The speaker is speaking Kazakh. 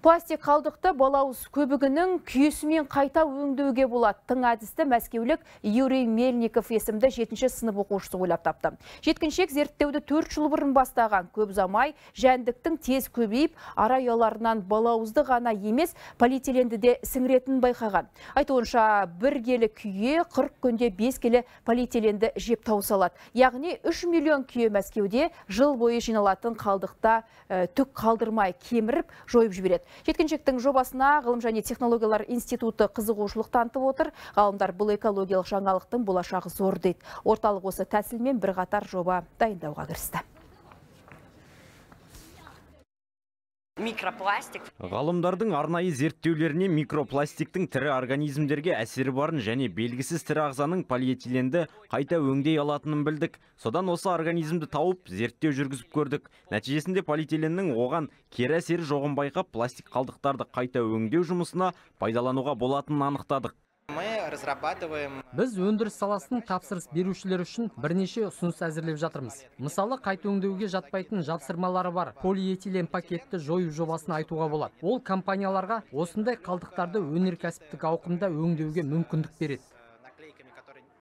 Пластик қалдықты балауыз көбігінің күйесімен қайта өңдеуге болады. Тың әдісті мәскеулік Юрий Мельников есімді жетінші сынып оқушысы ойлап тапты. Жеткіншек зерттеуді төрт жыл бұрын бастаған көп замай жәндіктің тез көбейіп, ара ұяларынан балауызды ғана емес полиэтиленді де сіңіретін байқаған. Айтуынша бір келі күйе 40 күнде бес келі полиэтиленді жеп алады Яғни 3 миллион күйе Мәскеуде жыл бойы жиналатын қалдықта э, түк қалдырмай кеміріп жойып жібереді жеткіншектің жобасына ғылым және технологиялар институты қызығушылық танытып отыр ғалымдар бұл экологиялық жаңалықтың болашағы зор дейді орталық осы тәсілмен бірқатар жоба дайындауға кірісті микропластик ғалымдардың арнайы зерттеулеріне микропластиктің тірі организмдерге әсері барын және белгісіз тірі ағзаның полиэтиленді қайта өңдей алатынын білдік содан осы организмді тауып зерттеу жүргізіп көрдік нәтижесінде полиэтиленнің оған кері әсері жоғын байқап пластик қалдықтарды қайта өңдеу жұмысына пайдалануға болатынын анықтадық разрабатываем біз өндіріс саласының тапсырыс берушілері үшін бірнеше ұсыныс әзірлеп жатырмыз мысалы қайта өңдеуге жатпайтын жапсырмалары бар полиэтилен пакетті жою жобасын айтуға болады ол компанияларға осындай қалдықтарды өнеркәсіптік ауқымда өңдеуге мүмкіндік береді